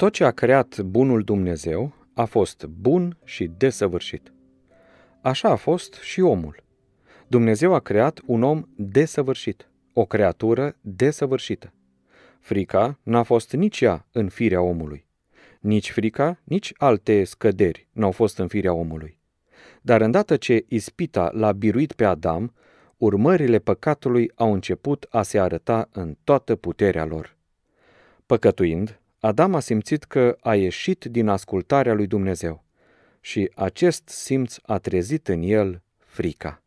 Tot ce a creat bunul Dumnezeu a fost bun și desăvârșit. Așa a fost și omul. Dumnezeu a creat un om desăvârșit, o creatură desăvârșită. Frica n-a fost nici ea în firea omului. Nici frica, nici alte scăderi n-au fost în firea omului. Dar îndată ce ispita l-a biruit pe Adam, urmările păcatului au început a se arăta în toată puterea lor. Păcătuind, Adam a simțit că a ieșit din ascultarea lui Dumnezeu și acest simț a trezit în el frica.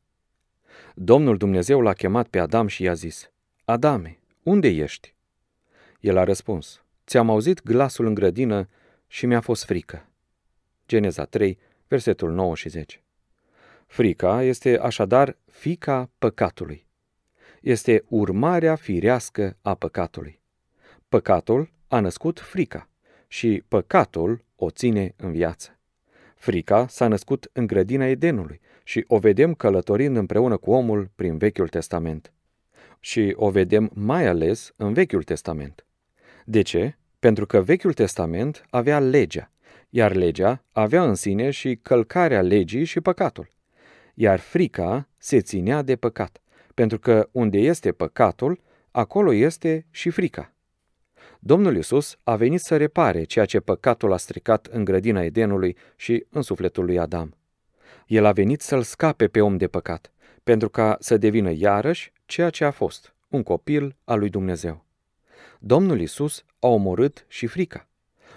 Domnul Dumnezeu l-a chemat pe Adam și i-a zis, Adame, unde ești? El a răspuns, ți-am auzit glasul în grădină și mi-a fost frică. Geneza 3, versetul 9 și 10. Frica este așadar fica păcatului. Este urmarea firească a păcatului. Păcatul a născut frica și păcatul o ține în viață. Frica s-a născut în grădina Edenului și o vedem călătorind împreună cu omul prin Vechiul Testament. Și o vedem mai ales în Vechiul Testament. De ce? Pentru că Vechiul Testament avea legea, iar legea avea în sine și călcarea legii și păcatul. Iar frica se ținea de păcat, pentru că unde este păcatul, acolo este și frica. Domnul Iisus a venit să repare ceea ce păcatul a stricat în grădina Edenului și în sufletul lui Adam. El a venit să-l scape pe om de păcat, pentru ca să devină iarăși ceea ce a fost, un copil al lui Dumnezeu. Domnul Iisus a omorât și frica.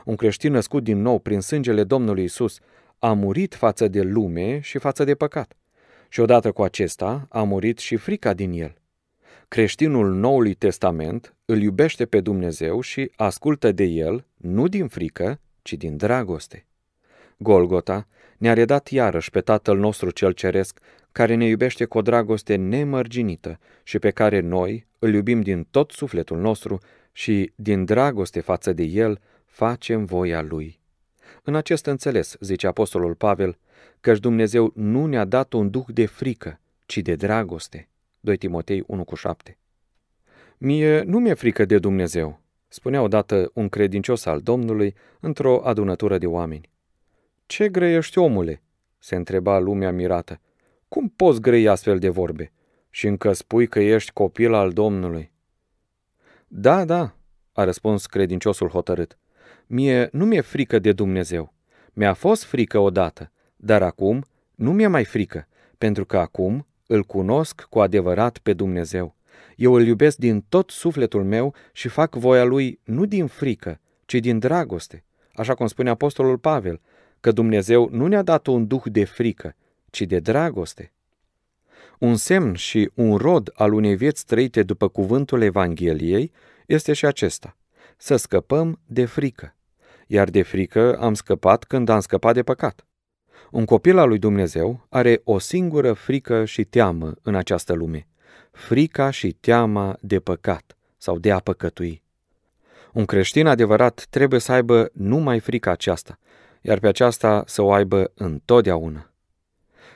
Un creștin născut din nou prin sângele Domnului Iisus a murit față de lume și față de păcat. Și odată cu acesta a murit și frica din el – Creștinul Noului Testament îl iubește pe Dumnezeu și ascultă de el nu din frică, ci din dragoste. Golgota ne-a redat iarăși pe Tatăl nostru cel ceresc, care ne iubește cu o dragoste nemărginită și pe care noi îl iubim din tot sufletul nostru și, din dragoste față de el, facem voia lui. În acest înțeles, zice Apostolul Pavel, căci Dumnezeu nu ne-a dat un duh de frică, ci de dragoste. 2 Timotei 1 cu 7. Mie nu mi-e frică de Dumnezeu, spunea odată un credincios al Domnului într-o adunătură de oameni. Ce grăiești, omule?" se întreba lumea mirată. Cum poți grăi astfel de vorbe? Și încă spui că ești copil al Domnului." Da, da," a răspuns credinciosul hotărât. Mie nu mi-e frică de Dumnezeu. Mi-a fost frică odată, dar acum nu mi-e mai frică, pentru că acum îl cunosc cu adevărat pe Dumnezeu. Eu îl iubesc din tot sufletul meu și fac voia lui nu din frică, ci din dragoste, așa cum spune Apostolul Pavel, că Dumnezeu nu ne-a dat un duh de frică, ci de dragoste. Un semn și un rod al unei vieți trăite după cuvântul Evangheliei este și acesta, să scăpăm de frică. Iar de frică am scăpat când am scăpat de păcat. Un copil al lui Dumnezeu are o singură frică și teamă în această lume, frica și teama de păcat sau de a păcătui. Un creștin adevărat trebuie să aibă numai frica aceasta, iar pe aceasta să o aibă întotdeauna.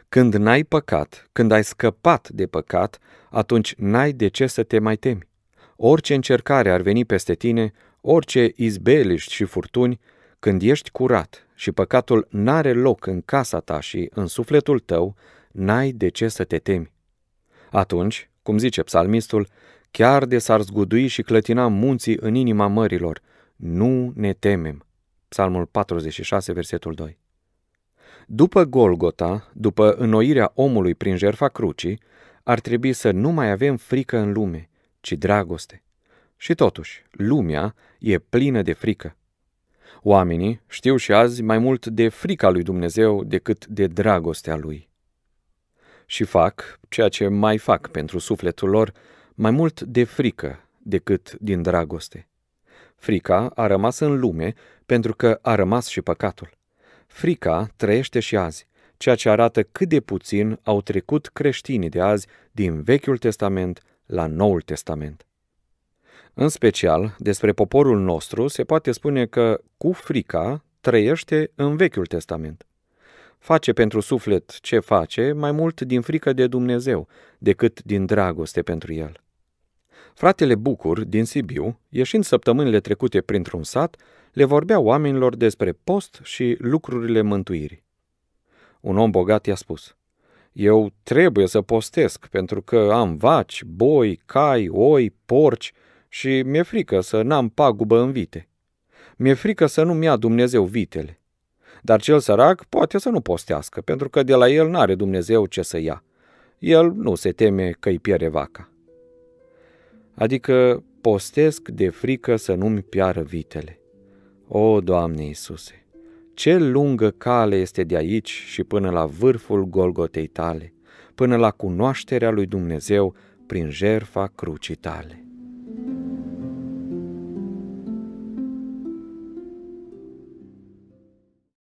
Când n-ai păcat, când ai scăpat de păcat, atunci n-ai de ce să te mai temi. Orice încercare ar veni peste tine, orice izbeliști și furtuni, când ești curat și păcatul n-are loc în casa ta și în sufletul tău, n-ai de ce să te temi. Atunci, cum zice psalmistul, chiar de s-ar zgudui și clătina munții în inima mărilor, nu ne temem. Psalmul 46, versetul 2. După Golgota, după înnoirea omului prin jerfa crucii, ar trebui să nu mai avem frică în lume, ci dragoste. Și totuși, lumea e plină de frică. Oamenii știu și azi mai mult de frica lui Dumnezeu decât de dragostea lui. Și fac ceea ce mai fac pentru sufletul lor mai mult de frică decât din dragoste. Frica a rămas în lume pentru că a rămas și păcatul. Frica trăiește și azi, ceea ce arată cât de puțin au trecut creștinii de azi din Vechiul Testament la Noul Testament. În special, despre poporul nostru se poate spune că cu frica trăiește în Vechiul Testament. Face pentru suflet ce face mai mult din frică de Dumnezeu decât din dragoste pentru el. Fratele Bucur din Sibiu, ieșind săptămânile trecute printr-un sat, le vorbea oamenilor despre post și lucrurile mântuirii. Un om bogat i-a spus, Eu trebuie să postesc pentru că am vaci, boi, cai, oi, porci și mi-e frică să n-am pagubă în vite. Mi-e frică să nu-mi ia Dumnezeu vitele. Dar cel sărac poate să nu postească, pentru că de la el n-are Dumnezeu ce să ia. El nu se teme că-i piere vaca. Adică postesc de frică să nu-mi piară vitele. O, Doamne Iisuse, ce lungă cale este de aici și până la vârful Golgotei tale, până la cunoașterea lui Dumnezeu prin jerfa crucii tale.